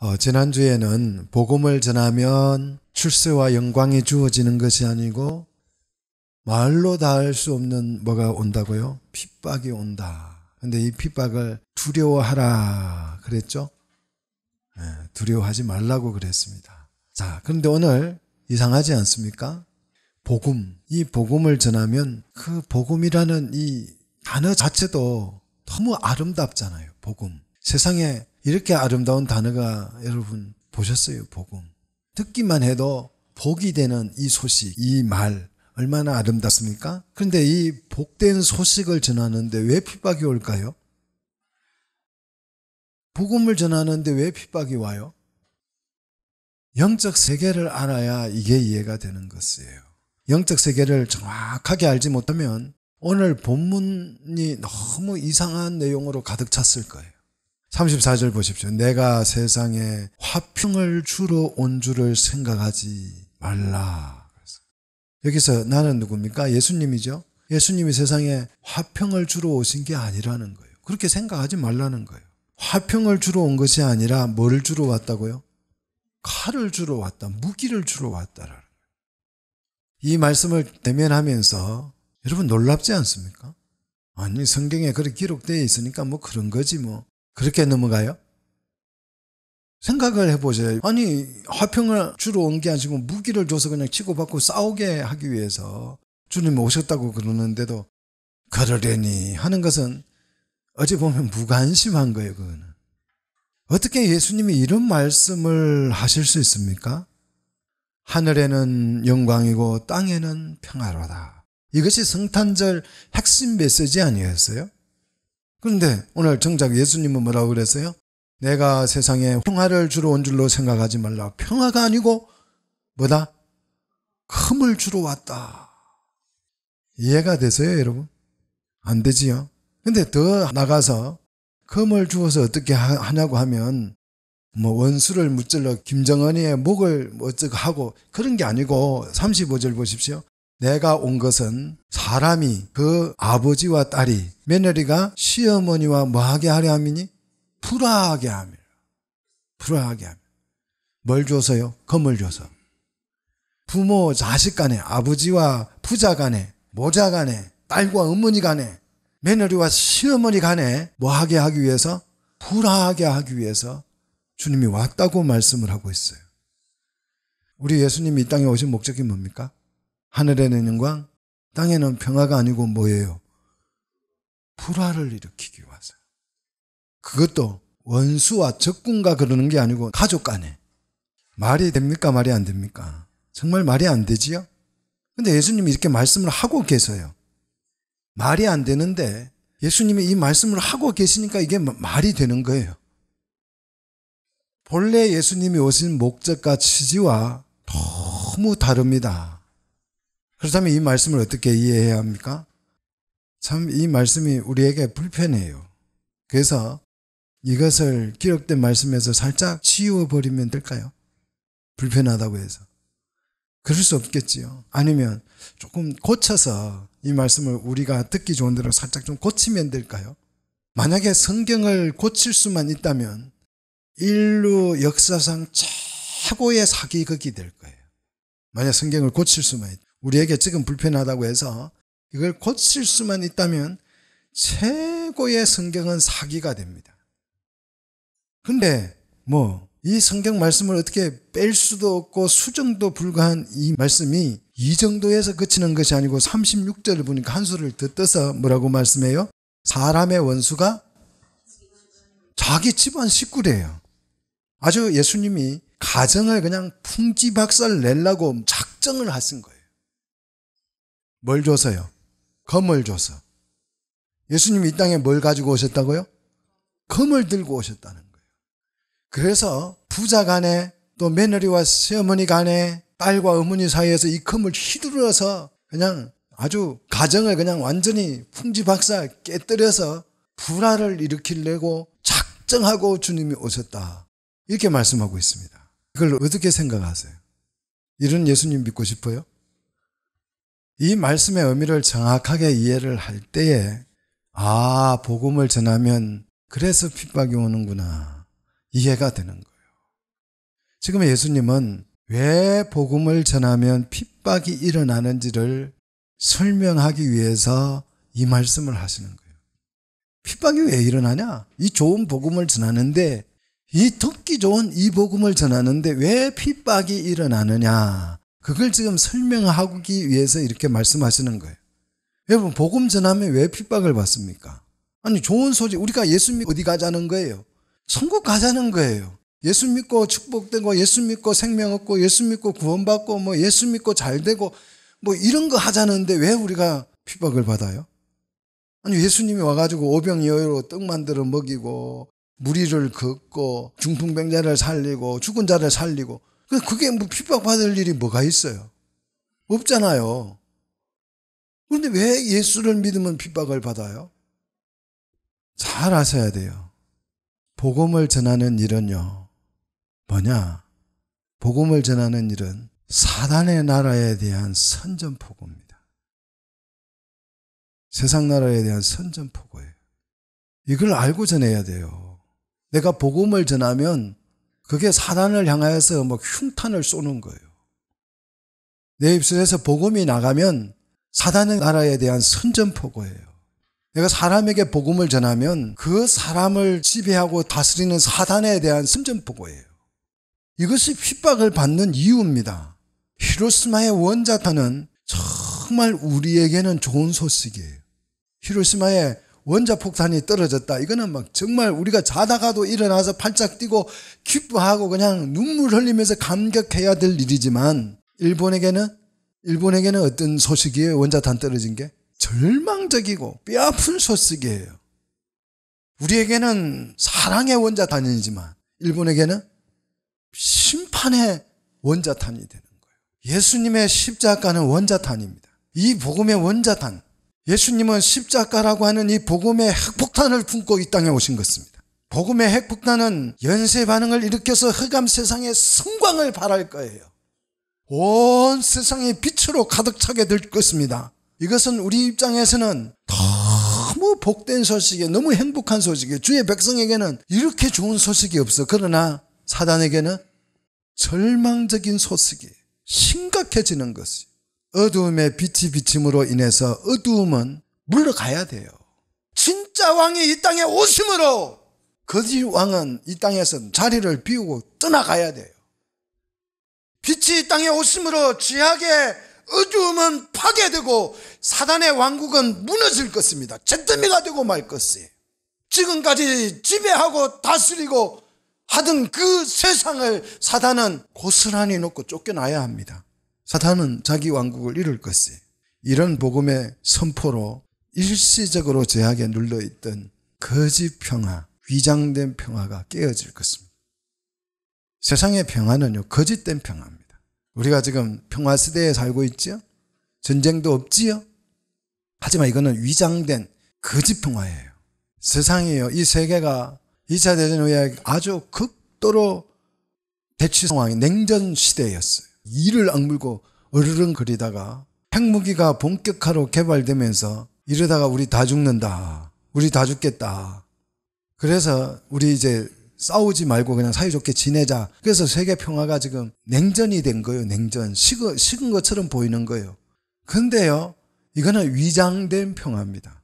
어, 지난주에는 복음을 전하면 출세와 영광이 주어지는 것이 아니고 말로 닿을 수 없는 뭐가 온다고요? 핍박이 온다. 근데 이 핍박을 두려워하라 그랬죠? 네, 두려워하지 말라고 그랬습니다. 자, 그런데 오늘 이상하지 않습니까? 복음, 이 복음을 전하면 그 복음이라는 이 단어 자체도 너무 아름답잖아요. 복음. 세상에 이렇게 아름다운 단어가 여러분 보셨어요, 복음. 듣기만 해도 복이 되는 이 소식, 이 말, 얼마나 아름답습니까? 그런데 이 복된 소식을 전하는데 왜 핍박이 올까요? 복음을 전하는데 왜 핍박이 와요? 영적 세계를 알아야 이게 이해가 되는 것이에요. 영적 세계를 정확하게 알지 못하면 오늘 본문이 너무 이상한 내용으로 가득 찼을 거예요. 34절 보십시오. 내가 세상에 화평을 주러 온 줄을 생각하지 말라. 여기서 나는 누굽니까? 예수님이죠. 예수님이 세상에 화평을 주러 오신 게 아니라는 거예요. 그렇게 생각하지 말라는 거예요. 화평을 주러 온 것이 아니라 뭘 주러 왔다고요? 칼을 주러 왔다. 무기를 주러 왔다라는 거예요. 이 말씀을 대면하면서 여러분 놀랍지 않습니까? 아니 성경에 그렇게 기록되어 있으니까 뭐 그런 거지 뭐. 그렇게 넘어가요? 생각을 해보세요. 아니, 화평을 주로 온 게 아니고 무기를 줘서 그냥 치고받고 싸우게 하기 위해서 주님이 오셨다고 그러는데도 그러려니 하는 것은 어찌 보면 무관심한 거예요, 그거는. 어떻게 예수님이 이런 말씀을 하실 수 있습니까? 하늘에는 영광이고 땅에는 평화로다. 이것이 성탄절 핵심 메시지 아니었어요? 그런데 오늘 정작 예수님은 뭐라고 그랬어요? 내가 세상에 평화를 주러 온 줄로 생각하지 말라. 평화가 아니고 뭐다? 흠을 주러 왔다. 이해가 되세요, 여러분? 안 되지요? 근데 더 나가서 금을 주어서 어떻게 하냐고 하면 뭐 원수를 무찔러 김정은이의 목을 어쩌고 하고 그런 게 아니고 35절 보십시오. 내가 온 것은 사람이 그 아버지와 딸이 며느리가 시어머니와 뭐하게 하려 함이니 불화하게 함이며 불화하게 하며 뭘 줘서요? 검을 줘서 부모 자식 간에 아버지와 부자 간에 모자 간에 딸과 어머니 간에 며느리와 시어머니 간에 뭐하게 하기 위해서 불화하게 하기 위해서 주님이 왔다고 말씀을 하고 있어요. 우리 예수님이 이 땅에 오신 목적이 뭡니까? 하늘에는 영광, 땅에는 평화가 아니고 뭐예요? 불화를 일으키기 위해서. 그것도 원수와 적군과 그러는 게 아니고 가족 간에. 말이 됩니까? 말이 안 됩니까? 정말 말이 안 되지요? 근데 예수님이 이렇게 말씀을 하고 계세요. 말이 안 되는데 예수님이 이 말씀을 하고 계시니까 이게 말이 되는 거예요. 본래 예수님이 오신 목적과 취지와 너무 다릅니다. 그렇다면 이 말씀을 어떻게 이해해야 합니까? 참 이 말씀이 우리에게 불편해요. 그래서 이것을 기록된 말씀에서 살짝 치워버리면 될까요? 불편하다고 해서. 그럴 수 없겠지요. 아니면 조금 고쳐서 이 말씀을 우리가 듣기 좋은 대로 살짝 좀 고치면 될까요? 만약에 성경을 고칠 수만 있다면 인류 역사상 최고의 사기극이 될 거예요. 만약 성경을 고칠 수만 있다. 우리에게 지금 불편하다고 해서 이걸 고칠 수만 있다면 최고의 성경은 사기가 됩니다. 근데 뭐 이 성경 말씀을 어떻게 뺄 수도 없고 수정도 불가한 이 말씀이 이 정도에서 그치는 것이 아니고 36절을 보니까 한 수를 더 떠서 뭐라고 말씀해요? 사람의 원수가 자기 집안 식구래요. 아주 예수님이 가정을 그냥 풍지박살 내려고 작정을 하신 거예요. 뭘 줘서요? 검을 줘서. 예수님 이 땅에 뭘 가지고 오셨다고요? 검을 들고 오셨다는 거예요. 그래서 부자 간에 또 며느리와 시어머니 간에 딸과 어머니 사이에서 이 검을 휘두르어서 그냥 아주 가정을 그냥 완전히 풍지박사 깨뜨려서 불화를 일으키려고 작정하고 주님이 오셨다. 이렇게 말씀하고 있습니다. 이걸 어떻게 생각하세요? 이런 예수님 믿고 싶어요? 이 말씀의 의미를 정확하게 이해를 할 때에 아, 복음을 전하면 그래서 핍박이 오는구나. 이해가 되는 거예요. 지금 예수님은 왜 복음을 전하면 핍박이 일어나는지를 설명하기 위해서 이 말씀을 하시는 거예요. 핍박이 왜 일어나냐? 이 좋은 복음을 전하는데, 이 듣기 좋은 이 복음을 전하는데 왜 핍박이 일어나느냐? 그걸 지금 설명하기 위해서 이렇게 말씀하시는 거예요. 여러분, 복음 전하면 왜 핍박을 받습니까? 아니, 좋은 소리, 우리가 예수 믿고 어디 가자는 거예요? 천국 가자는 거예요. 예수 믿고 축복되고, 예수 믿고 생명 얻고, 예수 믿고 구원받고, 뭐 예수 믿고 잘 되고, 뭐 이런 거 하자는데 왜 우리가 핍박을 받아요? 아니, 예수님이 와가지고 오병이어로 떡 만들어 먹이고, 무리를 긋고, 중풍병자를 살리고, 죽은 자를 살리고, 그, 그게 뭐 핍박받을 일이 뭐가 있어요? 없잖아요. 그런데 왜 예수를 믿으면 핍박을 받아요? 잘 아셔야 돼요. 복음을 전하는 일은요. 뭐냐? 복음을 전하는 일은 사단의 나라에 대한 선전포고입니다. 세상 나라에 대한 선전포고예요. 이걸 알고 전해야 돼요. 내가 복음을 전하면 그게 사단을 향하여서 뭐 흉탄을 쏘는 거예요. 내 입술에서 복음이 나가면 사단의 나라에 대한 선전포고예요. 내가 사람에게 복음을 전하면 그 사람을 지배하고 다스리는 사단에 대한 선전포고예요. 이것이 핍박을 받는 이유입니다. 히로스마의 원자탄은 정말 우리에게는 좋은 소식이에요. 히로스마의 원자 폭탄이 떨어졌다. 이거는 막 정말 우리가 자다가도 일어나서 팔짝 뛰고 기뻐하고 그냥 눈물 흘리면서 감격해야 될 일이지만 일본에게는 일본에게는 어떤 소식이에요? 원자탄 떨어진 게 절망적이고 뼈아픈 소식이에요. 우리에게는 사랑의 원자탄이지만 일본에게는 심판의 원자탄이 되는 거예요. 예수님의 십자가는 원자탄입니다. 이 복음의 원자탄, 예수님은 십자가라고 하는 이 복음의 핵폭탄을 품고 이 땅에 오신 것입니다. 복음의 핵폭탄은 연쇄 반응을 일으켜서 흑암 세상에 성광을 발할 거예요. 온 세상이 빛으로 가득 차게 될 것입니다. 이것은 우리 입장에서는 너무 복된 소식에 너무 행복한 소식에 주의 백성에게는 이렇게 좋은 소식이 없어. 그러나 사단에게는 절망적인 소식이 심각해지는 것이 어두움의 빛이 비침으로 인해서 어두움은 물러가야 돼요. 진짜 왕이 이 땅에 오심으로 거짓 왕은 이 땅에서 자리를 비우고 떠나가야 돼요. 빛이 이 땅에 오심으로 죄악의 어두움은 파괴되고 사단의 왕국은 무너질 것입니다. 잿더미가 되고 말 것이에요. 지금까지 지배하고 다스리고 하던 그 세상을 사단은 고스란히 놓고 쫓겨나야 합니다. 사탄은 자기 왕국을 이룰 것이 이런 복음의 선포로 일시적으로 제약에 눌려있던 거짓 평화, 위장된 평화가 깨어질 것입니다. 세상의 평화는요, 거짓된 평화입니다. 우리가 지금 평화 시대에 살고 있지 전쟁도 없지요? 하지만 이거는 위장된 거짓 평화예요. 세상이요, 이 세계가 2차 대전 후에 아주 극도로 대치 상황이 냉전 시대였어요. 이를 악물고 으르렁거리다가 핵무기가 본격화로 개발되면서 이러다가 우리 다 죽는다. 우리 다 죽겠다. 그래서 우리 이제 싸우지 말고 그냥 사이좋게 지내자. 그래서 세계 평화가 지금 냉전이 된 거예요. 냉전. 식어, 식은 것처럼 보이는 거예요. 근데요, 이거는 위장된 평화입니다.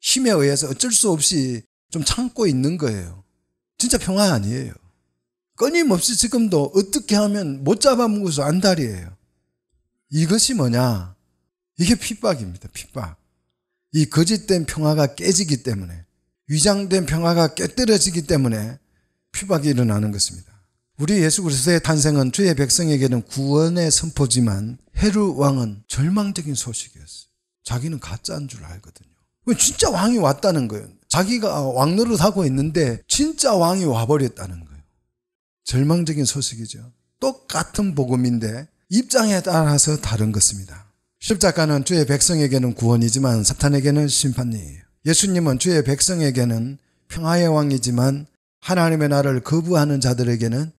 힘에 의해서 어쩔 수 없이 좀 참고 있는 거예요. 진짜 평화 아니에요. 끊임없이 지금도 어떻게 하면 못 잡아먹어서 안달이에요. 이것이 뭐냐? 이게 핍박입니다. 핍박. 이 거짓된 평화가 깨지기 때문에 위장된 평화가 깨뜨려지기 때문에 핍박이 일어나는 것입니다. 우리 예수 그리스도의 탄생은 주의 백성에게는 구원의 선포지만 헤루 왕은 절망적인 소식이었어요. 자기는 가짜인 줄 알거든요. 진짜 왕이 왔다는 거예요. 자기가 왕노릇하고 있는데 진짜 왕이 와버렸다는 거예요. 절망적인 소식이죠. 똑같은 복음인데 입장에 따라서 다른 것입니다. 십자가는 주의 백성에게는 구원이지만 사탄에게는 심판이에요. 예수님은 주의 백성에게는 평화의 왕이지만 하나님의 나를 거부하는 자들에게는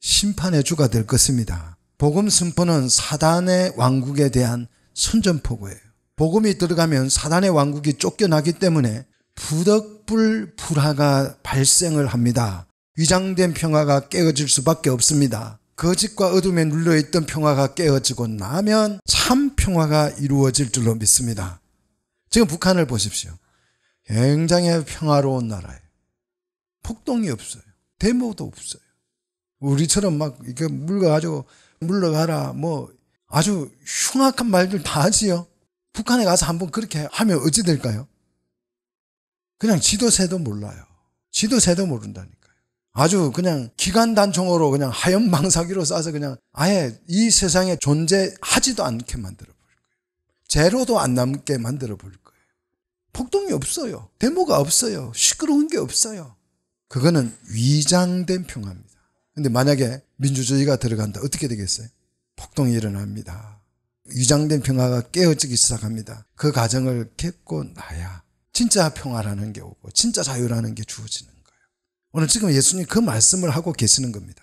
심판의 주가 될 것입니다. 복음 선포는 사단의 왕국에 대한 선전포고예요. 복음이 들어가면 사단의 왕국이 쫓겨나기 때문에 부덕불 불화가 발생을 합니다. 위장된 평화가 깨어질 수밖에 없습니다. 거짓과 어둠에 눌려있던 평화가 깨어지고 나면 참 평화가 이루어질 줄로 믿습니다. 지금 북한을 보십시오. 굉장히 평화로운 나라예요. 폭동이 없어요. 데모도 없어요. 우리처럼 막 이렇게 물러가지고 물러가라 뭐 아주 흉악한 말들 다 하지요. 북한에 가서 한번 그렇게 하면 어찌 될까요? 그냥 지도세도 몰라요. 지도세도 모른다니까. 아주 그냥 기간단총으로 그냥 하염망사기로 싸서 그냥 아예 이 세상에 존재하지도 않게 만들어 버릴 거예요. 제로도 안 남게 만들어 버릴 거예요. 폭동이 없어요. 데모가 없어요. 시끄러운 게 없어요. 그거는 위장된 평화입니다. 근데 만약에 민주주의가 들어간다 어떻게 되겠어요? 폭동이 일어납니다. 위장된 평화가 깨어지기 시작합니다. 그 과정을 겪고 나야 진짜 평화라는 게 오고 진짜 자유라는 게 주어지는 오늘 지금 예수님 그 말씀을 하고 계시는 겁니다.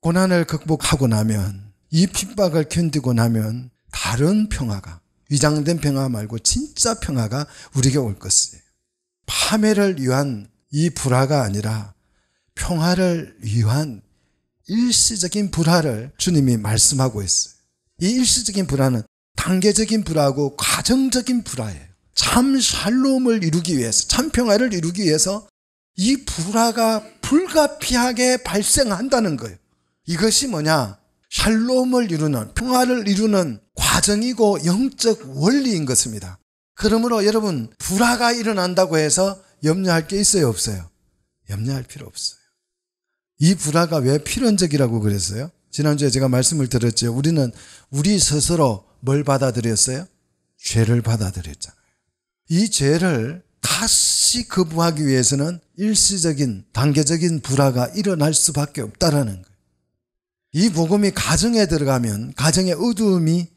고난을 극복하고 나면 이 핍박을 견디고 나면 다른 평화가 위장된 평화 말고 진짜 평화가 우리에게 올 것이에요. 파멸을 위한 이 불화가 아니라 평화를 위한 일시적인 불화를 주님이 말씀하고 있어요. 이 일시적인 불화는 단계적인 불화고 과정적인 불화예요. 참 샬롬을 이루기 위해서 참 평화를 이루기 위해서 이 불화가 불가피하게 발생한다는 거예요. 이것이 뭐냐? 샬롬을 이루는 평화를 이루는 과정이고 영적 원리인 것입니다. 그러므로 여러분 불화가 일어난다고 해서 염려할 게 있어요, 없어요? 염려할 필요 없어요. 이 불화가 왜 필연적이라고 그랬어요? 지난주에 제가 말씀을 드렸죠. 우리는 우리 스스로 뭘 받아들였어요? 죄를 받아들였잖아요. 이 죄를 다시 거부하기 위해서는 일시적인 단계적인 불화가 일어날 수밖에 없다라는 거예요. 이 복음이 가정에 들어가면 가정의 어두움이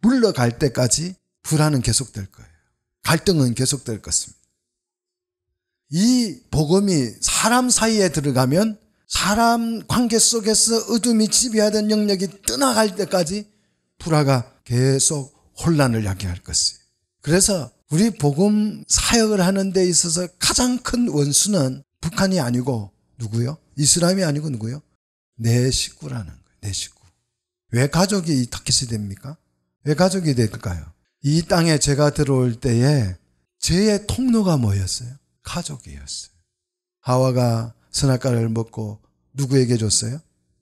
물러갈 때까지 불화는 계속될 거예요. 갈등은 계속될 것입니다. 이 복음이 사람 사이에 들어가면 사람 관계 속에서 어둠이 지배하던 영역이 떠나갈 때까지 불화가 계속 혼란을 야기할 것이에요. 그래서 우리 복음 사역을 하는 데 있어서 가장 큰 원수는 북한이 아니고 누구요? 이슬람이 아니고 누구요? 내 식구라는 거예요. 내 식구. 왜 가족이 타켓이 됩니까? 왜 가족이 될까요? 이 땅에 제가 들어올 때에 제의 통로가 뭐였어요? 가족이었어요. 하와가 선악과를 먹고 누구에게 줬어요?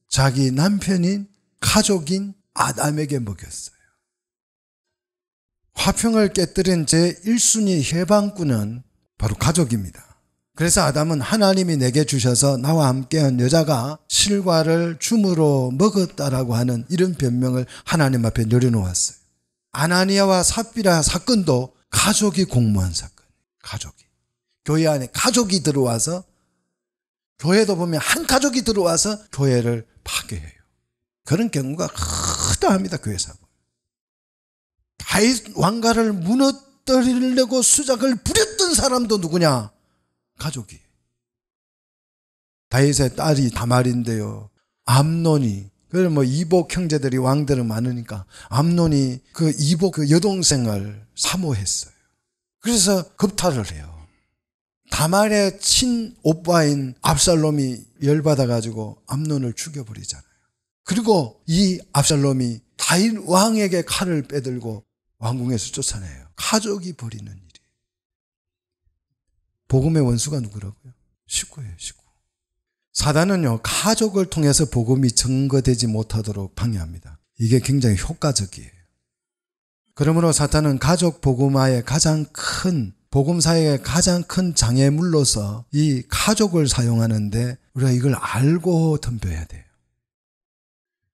자기 남편인 가족인 아담에게 먹였어요. 화평을 깨뜨린 제 1순위 해방꾼은 바로 가족입니다. 그래서 아담은 하나님이 내게 주셔서 나와 함께한 여자가 실과를 줌으로 먹었다라고 하는 이런 변명을 하나님 앞에 내려놓았어요. 아나니아와 삽비라 사건도 가족이 공모한 사건. 가족이. 교회 안에 가족이 들어와서 교회도 보면 한 가족이 들어와서 교회를 파괴해요. 그런 경우가 크다 합니다. 교회 사고. 다윗 왕가를 무너뜨리려고 수작을 부렸던 사람도 누구냐? 가족이. 다윗의 딸이 다말인데요. 암논이 그래뭐 이복 형제들이 왕들은 많으니까 암논이 그 이복 그 여동생을 사모했어요. 그래서 급탈을 해요. 다말의 친 오빠인 압살롬이 열받아 가지고 암논을 죽여버리잖아요. 그리고 이 압살롬이 다윗 왕에게 칼을 빼들고 왕궁에서 쫓아내요. 가족이 벌이는 일이. 복음의 원수가 누구라고요? 식구예요, 식구. 사단은요, 가족을 통해서 복음이 증거되지 못하도록 방해합니다. 이게 굉장히 효과적이에요. 그러므로 사탄은 가족 복음화의 가장 큰 복음사의 가장 큰 장애물로서 이 가족을 사용하는데 우리가 이걸 알고 덤벼야 돼요.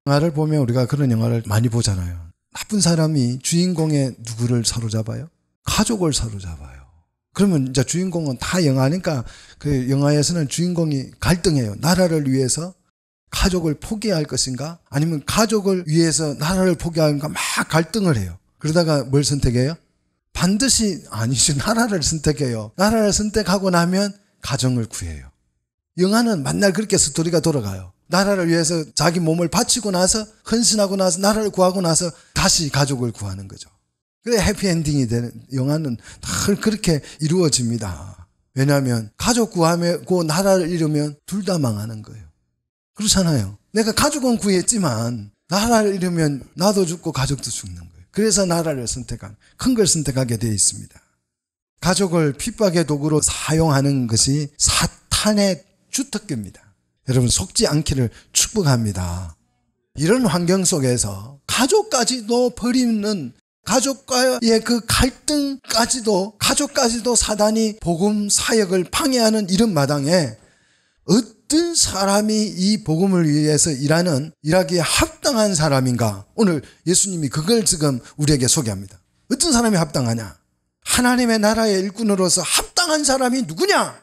영화를 보면 우리가 그런 영화를 많이 보잖아요. 나쁜 사람이 주인공의 누구를 사로잡아요? 가족을 사로잡아요. 그러면 이제 주인공은 다 영화니까 그 영화에서는 주인공이 갈등해요. 나라를 위해서 가족을 포기할 것인가? 아니면 가족을 위해서 나라를 포기하는가? 막 갈등을 해요. 그러다가 뭘 선택해요? 반드시 아니죠. 나라를 선택해요. 나라를 선택하고 나면 가정을 구해요. 영화는 만날 그렇게 스토리가 돌아가요. 나라를 위해서 자기 몸을 바치고 나서 헌신하고 나서 나라를 구하고 나서 다시 가족을 구하는 거죠. 그래 해피엔딩이 되는 영화는 다 그렇게 이루어집니다. 왜냐하면 가족 구하고 나라를 잃으면 둘 다 망하는 거예요. 그렇잖아요. 내가 가족은 구했지만 나라를 잃으면 나도 죽고 가족도 죽는 거예요. 그래서 나라를 선택한 큰 걸 선택하게 되어 있습니다. 가족을 핍박의 도구로 사용하는 것이 사탄의 주특기입니다. 여러분 속지 않기를 축복합니다. 이런 환경 속에서 가족까지도 버리는 가족과의 그 갈등까지도 가족까지도 사단이 복음 사역을 방해하는 이런 마당에 어떤 사람이 이 복음을 위해서 일하는 일하기에 합당한 사람인가? 오늘 예수님이 그걸 지금 우리에게 소개합니다. 어떤 사람이 합당하냐? 하나님의 나라의 일꾼으로서 합당한 사람이 누구냐?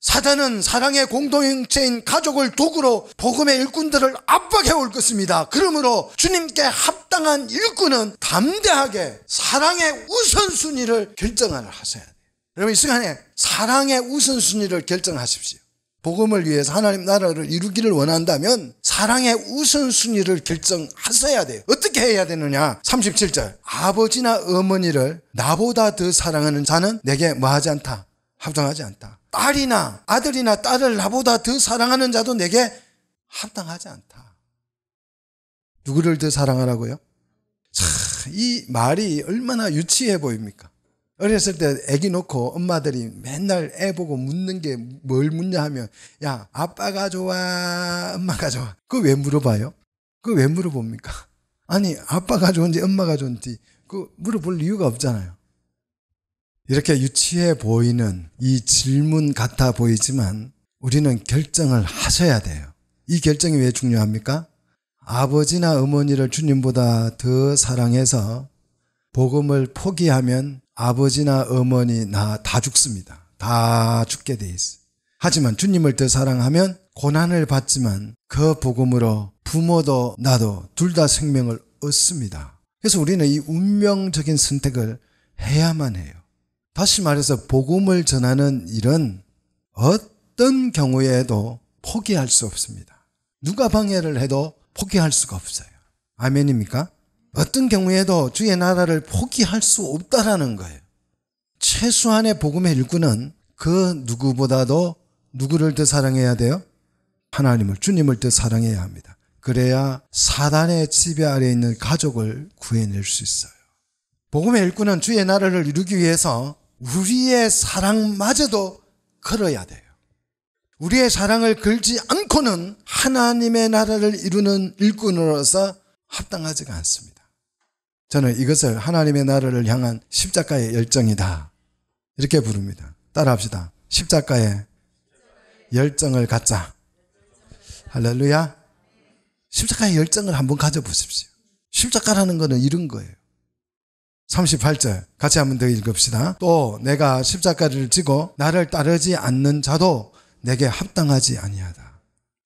사단은 사랑의 공동체인 가족을 도구로 복음의 일꾼들을 압박해 올 것입니다. 그러므로 주님께 합당한 일꾼은 담대하게 사랑의 우선순위를 결정을 하셔야 돼요. 여러분 이 시간에 사랑의 우선순위를 결정하십시오. 복음을 위해서 하나님 나라를 이루기를 원한다면 사랑의 우선순위를 결정하셔야 돼요. 어떻게 해야 되느냐? 37절. 아버지나 어머니를 나보다 더 사랑하는 자는 내게 뭐하지 않다. 합당하지 않다. 딸이나 아들이나 딸을 나보다 더 사랑하는 자도 내게 합당하지 않다. 누구를 더 사랑하라고요? 차, 이 말이 얼마나 유치해 보입니까? 어렸을 때 아기 놓고 엄마들이 맨날 애 보고 묻는 게 뭘 묻냐 하면 야 아빠가 좋아 엄마가 좋아 그거 왜 물어봐요? 그거 왜 물어봅니까? 아니 아빠가 좋은지 엄마가 좋은지 그 물어볼 이유가 없잖아요. 이렇게 유치해 보이는 이 질문 같아 보이지만 우리는 결정을 하셔야 돼요. 이 결정이 왜 중요합니까? 아버지나 어머니를 주님보다 더 사랑해서 복음을 포기하면 아버지나 어머니 나다 죽습니다. 다 죽게 돼 있어. 하지만 주님을 더 사랑하면 고난을 받지만 그 복음으로 부모도 나도 둘 다 생명을 얻습니다. 그래서 우리는 이 운명적인 선택을 해야만 해요. 다시 말해서 복음을 전하는 일은 어떤 경우에도 포기할 수 없습니다. 누가 방해를 해도 포기할 수가 없어요. 아멘입니까? 어떤 경우에도 주의 나라를 포기할 수 없다라는 거예요. 최소한의 복음의 일꾼은 그 누구보다도 누구를 더 사랑해야 돼요? 하나님을, 주님을 더 사랑해야 합니다. 그래야 사단의 지배 아래 있는 가족을 구해낼 수 있어요. 복음의 일꾼은 주의 나라를 이루기 위해서 우리의 사랑마저도 걸어야 돼요. 우리의 사랑을 걸지 않고는 하나님의 나라를 이루는 일꾼으로서 합당하지가 않습니다. 저는 이것을 하나님의 나라를 향한 십자가의 열정이다. 이렇게 부릅니다. 따라합시다. 십자가의 열정을 갖자. 할렐루야. 십자가의 열정을 한번 가져보십시오. 십자가라는 것은 이런 거예요. 38절 같이 한번 더 읽읍시다. 또 내가 십자가를 지고 나를 따르지 않는 자도 내게 합당하지 아니하다.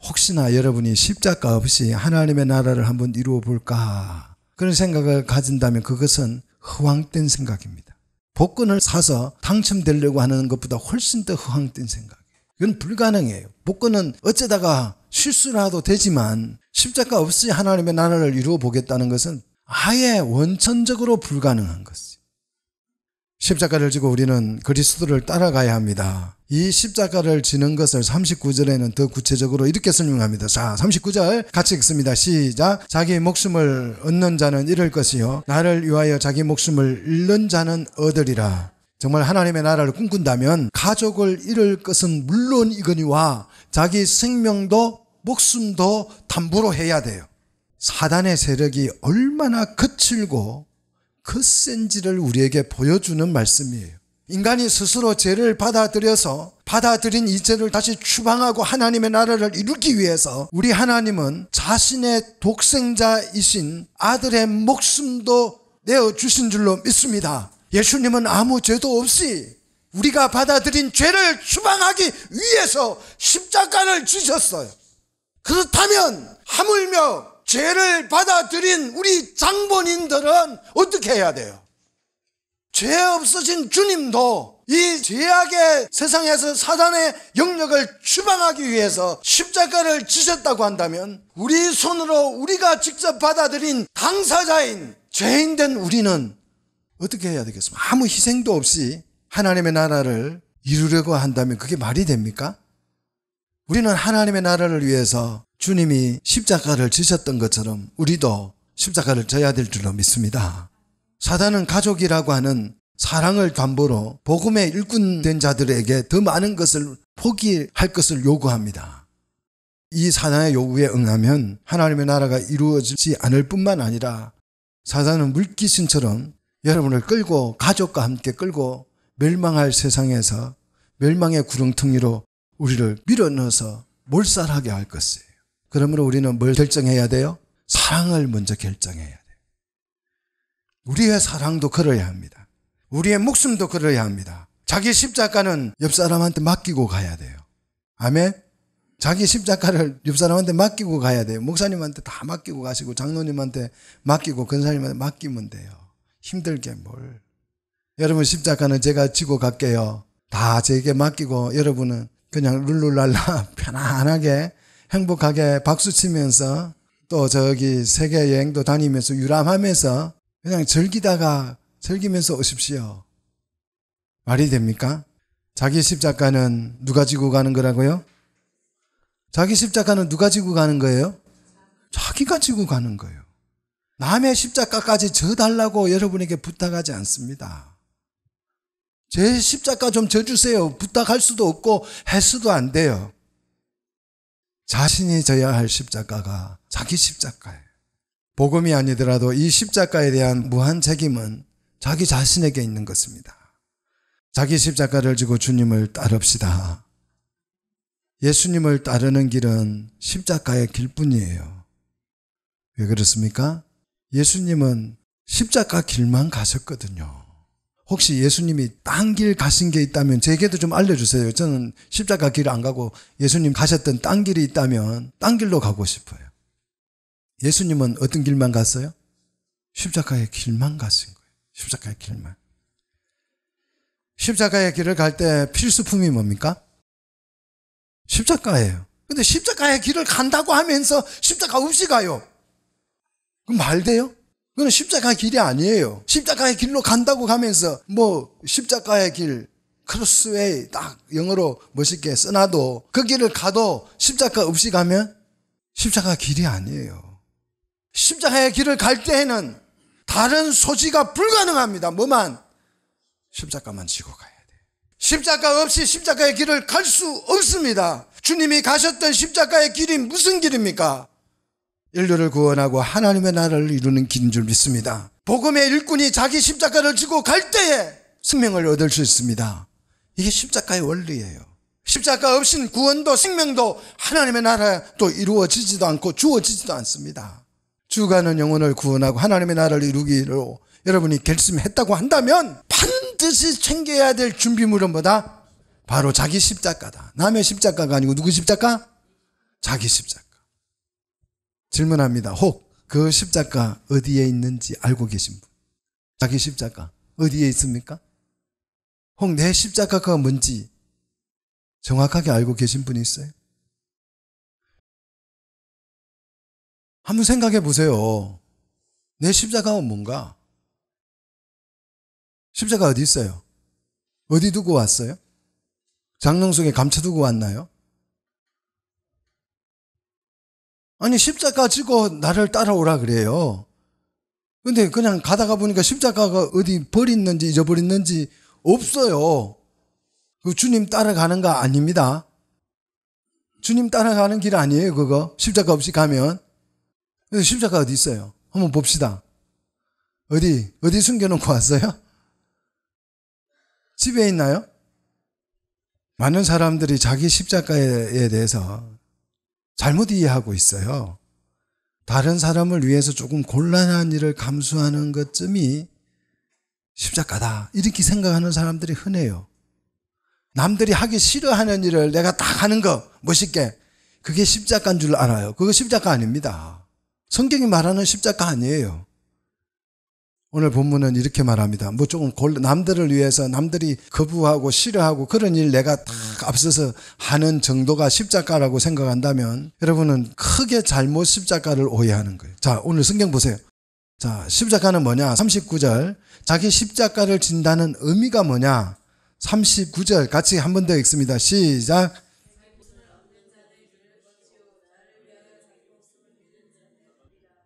혹시나 여러분이 십자가 없이 하나님의 나라를 한번 이루어 볼까 그런 생각을 가진다면 그것은 허황된 생각입니다. 복권을 사서 당첨되려고 하는 것보다 훨씬 더 허황된 생각이에요. 이건 불가능해요. 복권은 어쩌다가 실수라도 되지만 십자가 없이 하나님의 나라를 이루어 보겠다는 것은 아예 원천적으로 불가능한 것이. 십자가를 지고 우리는 그리스도를 따라가야 합니다. 이 십자가를 지는 것을 39절에는 더 구체적으로 이렇게 설명합니다. 자, 39절 같이 읽습니다. 시작. 자기 목숨을 얻는 자는 잃을 것이요. 나를 위하여 자기 목숨을 잃는 자는 얻으리라. 정말 하나님의 나라를 꿈꾼다면 가족을 잃을 것은 물론이거니와 자기 생명도 목숨도 담보로 해야 돼요. 사단의 세력이 얼마나 거칠고 거센지를 우리에게 보여주는 말씀이에요. 인간이 스스로 죄를 받아들여서 받아들인 이 죄를 다시 추방하고 하나님의 나라를 이루기 위해서 우리 하나님은 자신의 독생자이신 아들의 목숨도 내어주신 줄로 믿습니다. 예수님은 아무 죄도 없이 우리가 받아들인 죄를 추방하기 위해서 십자가를 지셨어요. 그렇다면 하물며 죄를 받아들인 우리 장본인들은 어떻게 해야 돼요? 죄 없으신 주님도 이 죄악의 세상에서 사단의 영역을 추방하기 위해서 십자가를 지셨다고 한다면 우리 손으로 우리가 직접 받아들인 당사자인 죄인 된 우리는 어떻게 해야 되겠습니까? 아무 희생도 없이 하나님의 나라를 이루려고 한다면 그게 말이 됩니까? 우리는 하나님의 나라를 위해서 주님이 십자가를 지셨던 것처럼 우리도 십자가를 져야 될 줄로 믿습니다. 사단은 가족이라고 하는 사랑을 담보로 복음의 일꾼된 자들에게 더 많은 것을 포기할 것을 요구합니다. 이 사단의 요구에 응하면 하나님의 나라가 이루어지지 않을 뿐만 아니라 사단은 물귀신처럼 여러분을 끌고 가족과 함께 끌고 멸망할 세상에서 멸망의 구렁텅이로 우리를 밀어넣어서 몰살하게 할 것이에요. 그러므로 우리는 뭘 결정해야 돼요? 사랑을 먼저 결정해야 돼요. 우리의 사랑도 걸어야 합니다. 우리의 목숨도 걸어야 합니다. 자기 십자가는 옆 사람한테 맡기고 가야 돼요. 아멘? 자기 십자가를 옆 사람한테 맡기고 가야 돼요. 목사님한테 다 맡기고 가시고 장로님한테 맡기고 권사님한테 맡기면 돼요. 힘들게 뭘. 여러분 십자가는 제가 지고 갈게요. 다 제게 맡기고 여러분은 그냥 룰루랄라 편안하게 행복하게 박수치면서 또 저기 세계 여행도 다니면서 유람하면서 그냥 즐기다가 즐기면서 오십시오. 말이 됩니까? 자기 십자가는 누가 지고 가는 거라고요? 자기 십자가는 누가 지고 가는 거예요? 자기가 지고 가는 거예요. 남의 십자가까지 져달라고 여러분에게 부탁하지 않습니다. 제 십자가 좀 져주세요. 부탁할 수도 없고 할수도안 돼요. 자신이 져야 할 십자가가 자기 십자가예요. 복음이 아니더라도 이 십자가에 대한 무한 책임은 자기 자신에게 있는 것입니다. 자기 십자가를 지고 주님을 따릅시다. 예수님을 따르는 길은 십자가의 길뿐이에요. 왜 그렇습니까? 예수님은 십자가 길만 가셨거든요. 혹시 예수님이 딴 길 가신 게 있다면 제게도 좀 알려주세요. 저는 십자가 길 안 가고 예수님 가셨던 딴 길이 있다면 딴 길로 가고 싶어요. 예수님은 어떤 길만 갔어요? 십자가의 길만 갔은 요 십자가의 길만. 십자가의 길을 갈 때 필수품이 뭡니까? 십자가예요. 근데 십자가의 길을 간다고 하면서 십자가 없이 가요. 그럼 말 돼요? 그건 십자가의 길이 아니에요. 십자가의 길로 간다고 하면서 뭐 십자가의 길 크로스웨이 딱 영어로 멋있게 써놔도 그 길을 가도 십자가 없이 가면 십자가 길이 아니에요. 십자가의 길을 갈 때에는 다른 소지가 불가능합니다. 뭐만 십자가만 지고 가야 돼. 십자가 없이 십자가의 길을 갈 수 없습니다. 주님이 가셨던 십자가의 길이 무슨 길입니까? 인류를 구원하고 하나님의 나라를 이루는 길인 줄 믿습니다. 복음의 일꾼이 자기 십자가를 지고 갈 때에 생명을 얻을 수 있습니다. 이게 십자가의 원리예요. 십자가 없인 구원도 생명도 하나님의 나라도 이루어지지도 않고 주어지지도 않습니다. 주가는 영혼을 구원하고 하나님의 나라를 이루기로 여러분이 결심했다고 한다면 반드시 챙겨야 될 준비물은 뭐다? 바로 자기 십자가다. 남의 십자가가 아니고 누구 십자가? 자기 십자가. 질문합니다. 혹 그 십자가 어디에 있는지 알고 계신 분? 자기 십자가 어디에 있습니까? 혹 내 십자가가 뭔지 정확하게 알고 계신 분이 있어요? 한번 생각해 보세요. 내 십자가가 뭔가? 십자가 어디 있어요? 어디 두고 왔어요? 장롱 속에 감춰두고 왔나요? 아니 십자가 지고 나를 따라오라 그래요. 근데 그냥 가다가 보니까 십자가가 어디 버렸는지 잊어버렸는지 없어요. 그 주님 따라가는 거 아닙니다. 주님 따라가는 길 아니에요, 그거. 십자가 없이 가면. 십자가 어디 있어요? 한번 봅시다. 어디, 어디 숨겨놓고 왔어요? 집에 있나요? 많은 사람들이 자기 십자가에 대해서 잘못 이해하고 있어요. 다른 사람을 위해서 조금 곤란한 일을 감수하는 것쯤이 십자가다. 이렇게 생각하는 사람들이 흔해요. 남들이 하기 싫어하는 일을 내가 다 하는 거 멋있게 그게 십자가인 줄 알아요. 그거 십자가 아닙니다. 성경이 말하는 십자가 아니에요. 오늘 본문은 이렇게 말합니다. 뭐 조금 골, 남들을 위해서 남들이 거부하고 싫어하고 그런 일 내가 다 앞서서 하는 정도가 십자가라고 생각한다면 여러분은 크게 잘못 십자가를 오해하는 거예요. 자, 오늘 성경 보세요. 자, 십자가는 뭐냐? 39절. 자기 십자가를 진다는 의미가 뭐냐? 39절 같이 한 번 더 읽습니다. 시작.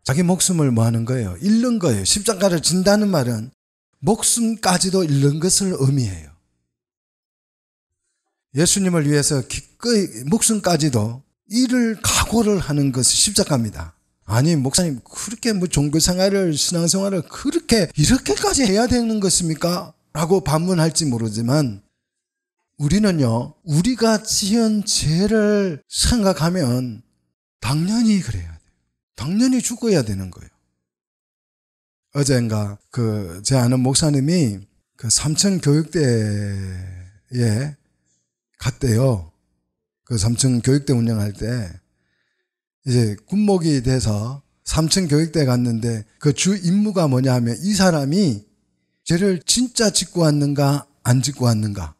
자기 목숨을 뭐 하는 거예요? 잃는 거예요. 십자가를 진다는 말은 목숨까지도 잃는 것을 의미해요. 예수님을 위해서 기꺼이 목숨까지도 일을 각오를 하는 것이 십자가입니다. 아니 목사님 그렇게 뭐 종교 생활을 신앙 생활을 그렇게 이렇게까지 해야 되는 것입니까? 라고 반문할지 모르지만 우리는요 우리가 지은 죄를 생각하면 당연히 그래요. 당연히 죽어야 되는 거예요. 어젠가 그 제 아는 목사님이 그 삼층 교육대에 갔대요. 그 삼층 교육대 운영할 때 이제 군목이 돼서 삼층 교육대 갔는데 그 주 임무가 뭐냐 하면 이 사람이 죄를 진짜 짓고 왔는가 안 짓고 왔는가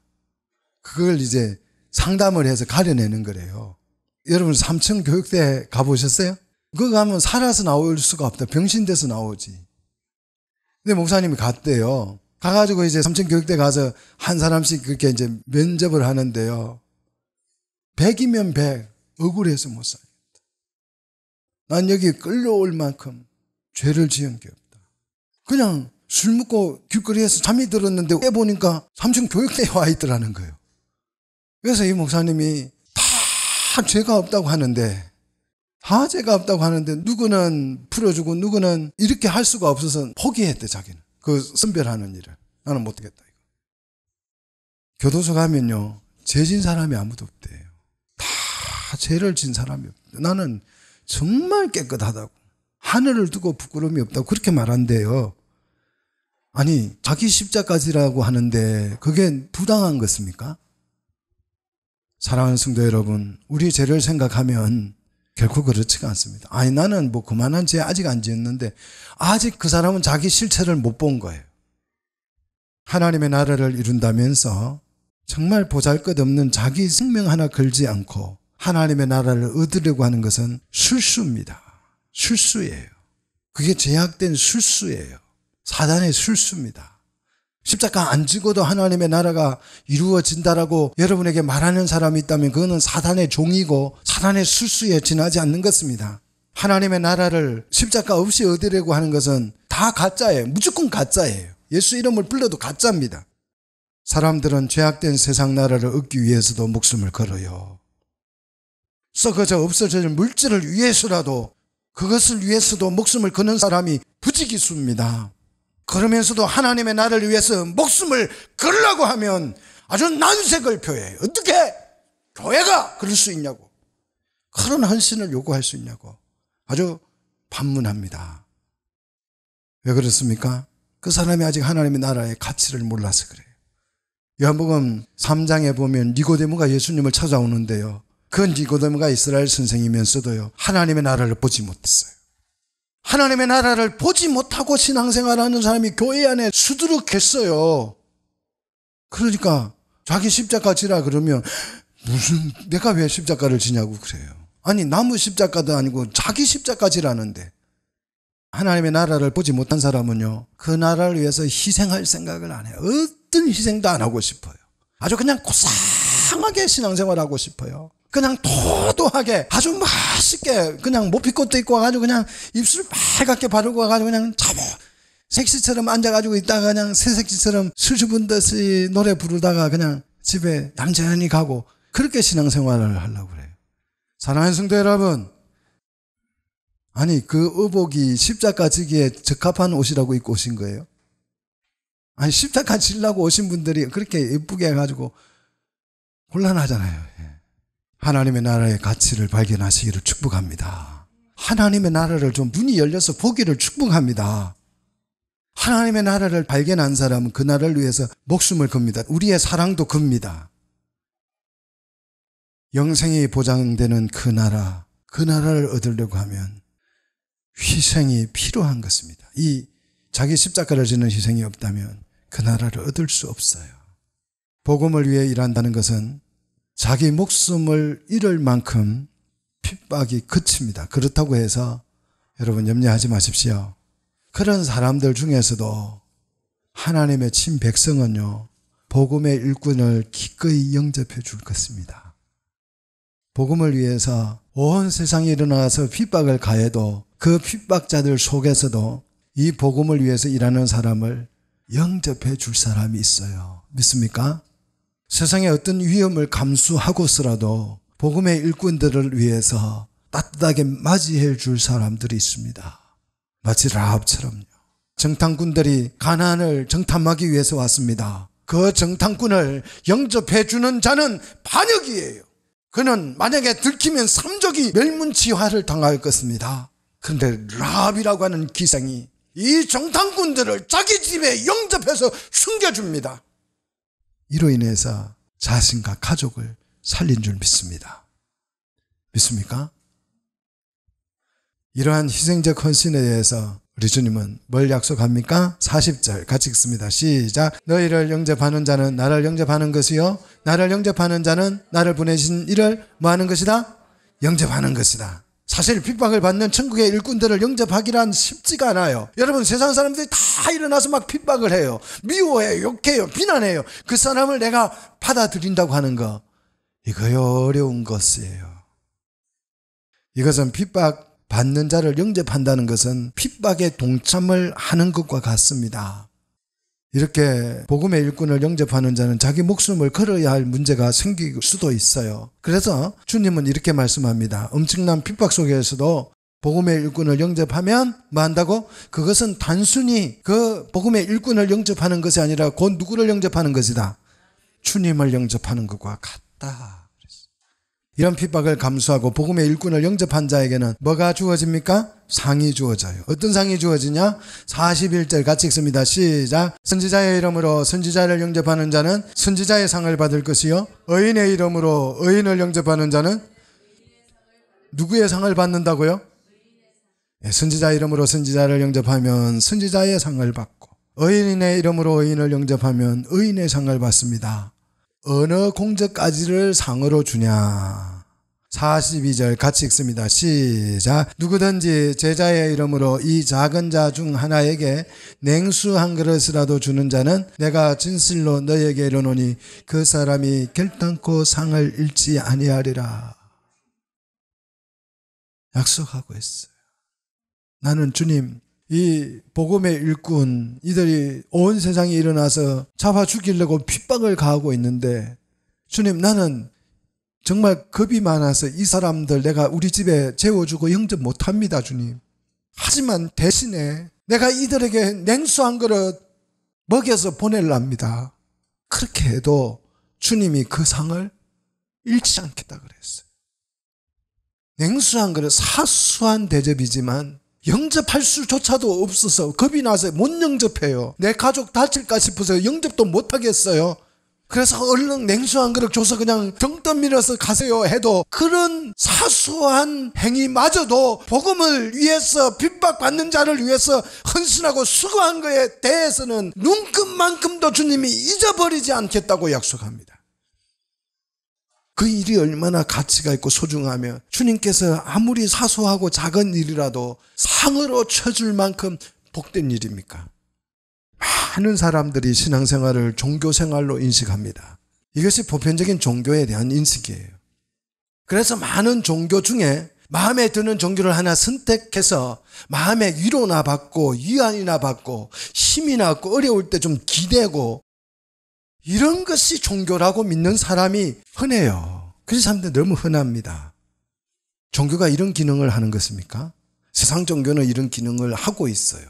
그걸 이제 상담을 해서 가려내는 거래요. 여러분 삼층 교육대 가보셨어요? 그거 가면 살아서 나올 수가 없다. 병신돼서 나오지. 근데 목사님이 갔대요. 가가지고 이제 삼천교육대 가서 한 사람씩 그렇게 이제 면접을 하는데요. 100이면 100. 억울해서 못 살겠다. 난 여기 끌려올 만큼 죄를 지은 게 없다. 그냥 술 먹고 길거리에서 잠이 들었는데 깨보니까 삼층 교육대에 와 있더라는 거예요. 그래서 이 목사님이 다 죄가 없다고 하는데 하재가 없다고 하는데 누구는 풀어주고 누구는 이렇게 할 수가 없어서 포기했대 자기는. 그 선별하는 일을. 나는 못하겠다 이거. 교도소 가면요. 죄진 사람이 아무도 없대요. 다 죄를 진 사람이 없대 나는 정말 깨끗하다고. 하늘을 두고 부끄러움이 없다고 그렇게 말한대요. 아니 자기 십자까지라고 하는데 그게 부당한 것입니까? 사랑하는 성도 여러분, 우리 죄를 생각하면 결코 그렇지가 않습니다. 아니, 나는 뭐 그만한 죄 아직 안 지었는데, 아직 그 사람은 자기 실체를 못 본 거예요. 하나님의 나라를 이룬다면서 정말 보잘 것 없는 자기 생명 하나 걸지 않고 하나님의 나라를 얻으려고 하는 것은 술수입니다. 술수예요. 그게 제약된 술수예요. 사단의 술수입니다. 십자가 안지어도 하나님의 나라가 이루어진다라고 여러분에게 말하는 사람이 있다면 그거는 사단의 종이고 사단의 술수에 지나지 않는 것입니다. 하나님의 나라를 십자가 없이 얻으려고 하는 것은 다 가짜예요. 무조건 가짜예요. 예수 이름을 불러도 가짜입니다. 사람들은 죄악된 세상 나라를 얻기 위해서도 목숨을 걸어요. 썩어져 없어질 물질을 위해서라도 그것을 위해서도 목숨을 거는 사람이 부지기수입니다. 그러면서도 하나님의 나를 위해서 목숨을 걸라고 하면 아주 난색을 표해. 어떻게 교회가 그럴 수 있냐고. 그런 헌신을 요구할 수 있냐고. 아주 반문합니다. 왜 그렇습니까? 그 사람이 아직 하나님의 나라의 가치를 몰라서 그래요. 요한복음 3장에 보면 니고데모가 예수님을 찾아오는데요. 그 니고데모가 이스라엘 선생이면서도요. 하나님의 나라를 보지 못했어요. 하나님의 나라를 보지 못하고 신앙생활하는 사람이 교회 안에 수두룩했어요. 그러니까 자기 십자가 지라 그러면 무슨 내가 왜 십자가를 지냐고 그래요. 아니 나무 십자가도 아니고 자기 십자가 지라는데 하나님의 나라를 보지 못한 사람은요 그 나라를 위해서 희생할 생각을 안 해요. 어떤 희생도 안 하고 싶어요. 아주 그냥 고상하게 신앙생활하고 싶어요. 그냥 도도하게 아주 맛있게 그냥 모피꽃도 입고 와가지고 그냥 입술 빨갛게 바르고 와가지고 그냥 자보 색시처럼 앉아가지고 있다가 그냥 새색시처럼 수줍은 듯이 노래 부르다가 그냥 집에 남자연이 가고 그렇게 신앙생활을 하려고 그래요. 사랑하는 성도 여러분, 아니 그 의복이 십자가 지기에 적합한 옷이라고 입고 오신 거예요? 아니 십자가 지려고 오신 분들이 그렇게 예쁘게 해가지고 곤란하잖아요. 예. 하나님의 나라의 가치를 발견하시기를 축복합니다. 하나님의 나라를 좀 눈이 열려서 보기를 축복합니다. 하나님의 나라를 발견한 사람은 그 나라를 위해서 목숨을 겁니다. 우리의 사랑도 겁니다. 영생이 보장되는 그 나라, 그 나라를 얻으려고 하면 희생이 필요한 것입니다. 이 자기 십자가를 지는 희생이 없다면 그 나라를 얻을 수 없어요. 복음을 위해 일한다는 것은 자기 목숨을 잃을 만큼 핍박이 그칩니다. 그렇다고 해서 여러분 염려하지 마십시오. 그런 사람들 중에서도 하나님의 친 백성은요, 복음의 일꾼을 기꺼이 영접해 줄 것입니다. 복음을 위해서 온 세상에 일어나서 핍박을 가해도 그 핍박자들 속에서도 이 복음을 위해서 일하는 사람을 영접해 줄 사람이 있어요. 믿습니까? 세상의 어떤 위험을 감수하고서라도 복음의 일꾼들을 위해서 따뜻하게 맞이해 줄 사람들이 있습니다. 마치 라합처럼요. 정탐꾼들이 가난을 정탐하기 위해서 왔습니다. 그 정탐꾼을 영접해 주는 자는 반역이에요. 그는 만약에 들키면 삼적이 멸문치화를 당할 것입니다. 그런데 라합이라고 하는 기생이 이 정탐꾼들을 자기 집에 영접해서 숨겨줍니다. 이로 인해서 자신과 가족을 살린 줄 믿습니다. 믿습니까? 이러한 희생적 헌신에 대해서 우리 주님은 뭘 약속합니까? 40절 같이 읽습니다. 시작. 너희를 영접하는 자는 나를 영접하는 것이요. 나를 영접하는 자는 나를 보내신 이를 뭐하는 것이다? 영접하는 것이다. 사실 핍박을 받는 천국의 일꾼들을 영접하기란 쉽지가 않아요. 여러분 세상 사람들이 다 일어나서 막 핍박을 해요. 미워해요. 욕해요. 비난해요. 그 사람을 내가 받아들인다고 하는 거. 이거 어려운 것이에요. 이것은 핍박 받는 자를 영접한다는 것은 핍박에 동참을 하는 것과 같습니다. 이렇게 복음의 일꾼을 영접하는 자는 자기 목숨을 걸어야 할 문제가 생길 수도 있어요. 그래서 주님은 이렇게 말씀합니다. 엄청난 핍박 속에서도 복음의 일꾼을 영접하면 뭐 한다고? 그것은 단순히 그 복음의 일꾼을 영접하는 것이 아니라 곧 누구를 영접하는 것이다. 주님을 영접하는 것과 같다. 이런 핍박을 감수하고 복음의 일꾼을 영접한 자에게는 뭐가 주어집니까? 상이 주어져요. 어떤 상이 주어지냐? 41절 같이 읽습니다. 시작. 선지자의 이름으로 선지자를 영접하는 자는 선지자의 상을 받을 것이요. 의인의 이름으로 의인을 영접하는 자는 누구의 상을 받는다고요? 예, 선지자 이름으로 선지자를 영접하면 선지자의 상을 받고 의인의 이름으로 의인을 영접하면 의인의 상을 받습니다. 어느 공적까지를 상으로 주냐. 42절 같이 읽습니다. 시작. 누구든지 제자의 이름으로 이 작은 자 중 하나에게 냉수 한 그릇이라도 주는 자는 내가 진실로 너에게 이르노니 그 사람이 결단코 상을 잃지 아니하리라. 약속하고 있어요. 나는 주님 이 복음의 일꾼 이들이 온 세상에 일어나서 잡아 죽이려고 핍박을 가하고 있는데 주님 나는 정말 겁이 많아서 이 사람들 내가 우리 집에 재워주고 영접 못합니다 주님. 하지만 대신에 내가 이들에게 냉수 한 그릇 먹여서 보낼랍니다. 그렇게 해도 주님이 그 상을 잃지 않겠다 그랬어요. 냉수 한 그릇 사수한 대접이지만 영접할 수조차도 없어서 겁이 나서 못 영접해요. 내 가족 다칠까 싶어서 영접도 못하겠어요. 그래서 얼른 냉수 한 그릇 줘서 그냥 등떠 밀어서 가세요 해도 그런 사소한 행위마저도 복음을 위해서 핍박받는 자를 위해서 헌신하고 수고한 것에 대해서는 눈금만큼도 주님이 잊어버리지 않겠다고 약속합니다. 그 일이 얼마나 가치가 있고 소중하며 주님께서 아무리 사소하고 작은 일이라도 상으로 쳐줄 만큼 복된 일입니까? 많은 사람들이 신앙생활을 종교생활로 인식합니다. 이것이 보편적인 종교에 대한 인식이에요. 그래서 많은 종교 중에 마음에 드는 종교를 하나 선택해서 마음에 위로나 받고 위안이나 받고 힘이 나고 어려울 때 좀 기대고 이런 것이 종교라고 믿는 사람이 흔해요. 그런 사람들 너무 흔합니다. 종교가 이런 기능을 하는 것입니까? 세상 종교는 이런 기능을 하고 있어요.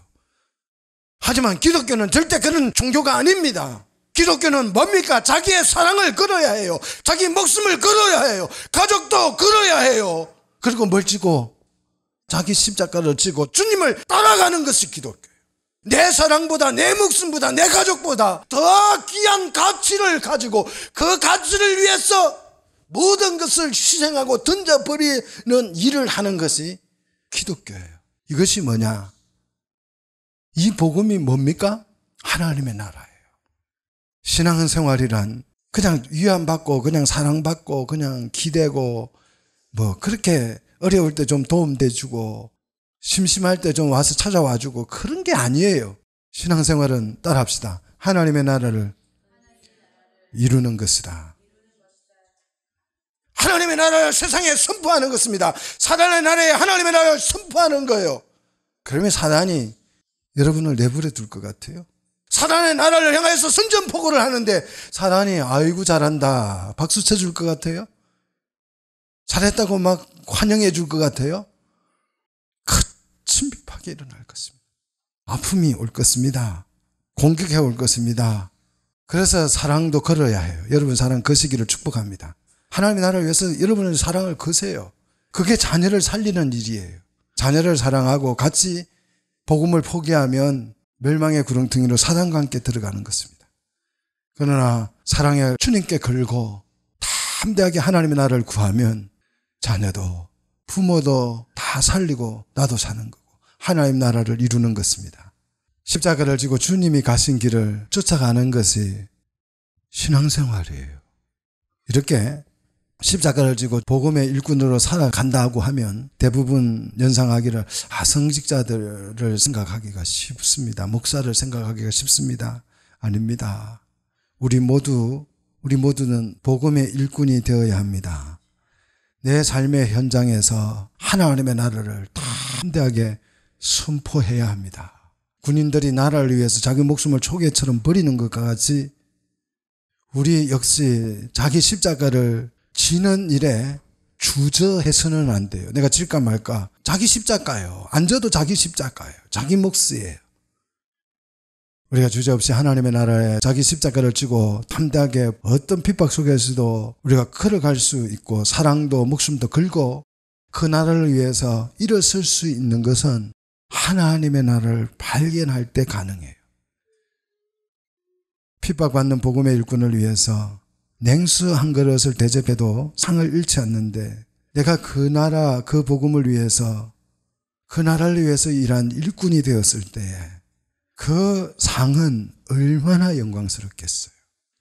하지만 기독교는 절대 그런 종교가 아닙니다. 기독교는 뭡니까? 자기의 사랑을 걸어야 해요. 자기 목숨을 걸어야 해요. 가족도 걸어야 해요. 그리고 멀지고 자기 십자가를 지고 주님을 따라가는 것이 기독교. 내 사랑보다 내 목숨보다 내 가족보다 더 귀한 가치를 가지고 그 가치를 위해서 모든 것을 희생하고 던져버리는 일을 하는 것이 기독교예요. 이것이 뭐냐? 이 복음이 뭡니까? 하나님의 나라예요. 신앙 생활이란 그냥 위안받고 그냥 사랑받고 그냥 기대고 뭐 그렇게 어려울 때 좀 도움돼 주고 심심할 때 좀 와서 찾아와 주고 그런 게 아니에요. 신앙생활은 따라합시다. 하나님의 나라를 이루는 것이다. 하나님의 나라를 세상에 선포하는 것입니다. 사단의 나라에 하나님의 나라를 선포하는 거예요. 그러면 사단이 여러분을 내버려 둘 것 같아요. 사단의 나라를 향해서 선전포고를 하는데 사단이 아이고 잘한다 박수 쳐줄 것 같아요. 잘했다고 막 환영해 줄 것 같아요. 침입하게 일어날 것입니다. 아픔이 올 것입니다. 공격해 올 것입니다. 그래서 사랑도 걸어야 해요. 여러분 사랑 거시기를 축복합니다. 하나님의 나라를 위해서 여러분은 사랑을 거세요. 그게 자녀를 살리는 일이에요. 자녀를 사랑하고 같이 복음을 포기하면 멸망의 구렁텅이로 사단과 함께 들어가는 것입니다. 그러나 사랑의 주님께 걸고 담대하게 하나님의 나라를 구하면 자녀도 부모도 다 살리고 나도 사는 거고 하나님 나라를 이루는 것입니다. 십자가를 지고 주님이 가신 길을 쫓아가는 것이 신앙생활이에요. 이렇게 십자가를 지고 복음의 일꾼으로 살아간다고 하면 대부분 연상하기를 아 성직자들을 생각하기가 쉽습니다. 목사를 생각하기가 쉽습니다. 아닙니다. 우리 모두 우리 모두는 복음의 일꾼이 되어야 합니다. 내 삶의 현장에서 하나님의 나라를 담대하게 선포해야 합니다. 군인들이 나라를 위해서 자기 목숨을 초계처럼 버리는 것과 같이 우리 역시 자기 십자가를 지는 일에 주저해서는 안 돼요. 내가 질까 말까. 자기 십자가요. 예앉아도 자기 십자가예요. 자기 몫이에요. 우리가 주제없이 하나님의 나라에 자기 십자가를 지고 탐대하게 어떤 핍박 속에서도 우리가 걸어갈 수 있고 사랑도 목숨도 걸고 그 나라를 위해서 일어설 수 있는 것은 하나님의 나라를 발견할 때 가능해요. 핍박받는 복음의 일꾼을 위해서 냉수 한 그릇을 대접해도 상을 잃지 않는데 내가 그 나라, 그 복음을 위해서 그 나라를 위해서 일한 일꾼이 되었을 때에 그 상은 얼마나 영광스럽겠어요.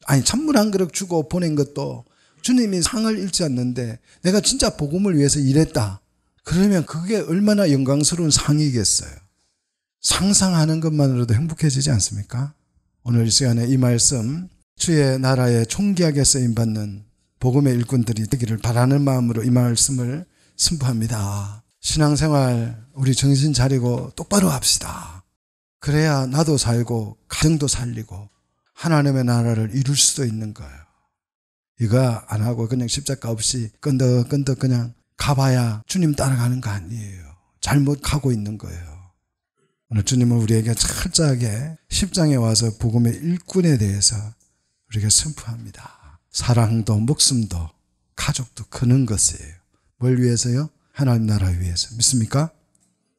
아니, 찬물 한 그릇 주고 보낸 것도 주님이 상을 잃지 않는데 내가 진짜 복음을 위해서 일했다. 그러면 그게 얼마나 영광스러운 상이겠어요. 상상하는 것만으로도 행복해지지 않습니까? 오늘 이 시간에 이 말씀 주의 나라에 총기하게 쓰임 받는 복음의 일꾼들이 되기를 바라는 마음으로 이 말씀을 선포합니다. 신앙생활 우리 정신 차리고 똑바로 합시다. 그래야 나도 살고 가정도 살리고 하나님의 나라를 이룰 수도 있는 거예요. 이거 안 하고 그냥 십자가 없이 끈덕끈덕 그냥 가봐야 주님 따라가는 거 아니에요. 잘못 가고 있는 거예요. 오늘 주님은 우리에게 철저하게 십장에 와서 복음의 일꾼에 대해서 우리에게 선포합니다. 사랑도 목숨도 가족도 크는 것이에요. 뭘 위해서요? 하나님 나라 위해서. 믿습니까?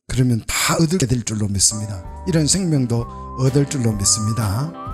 그러면 다 얻게 될 줄로 믿습니다. 이런 생명도 얻을 줄로 믿습니다.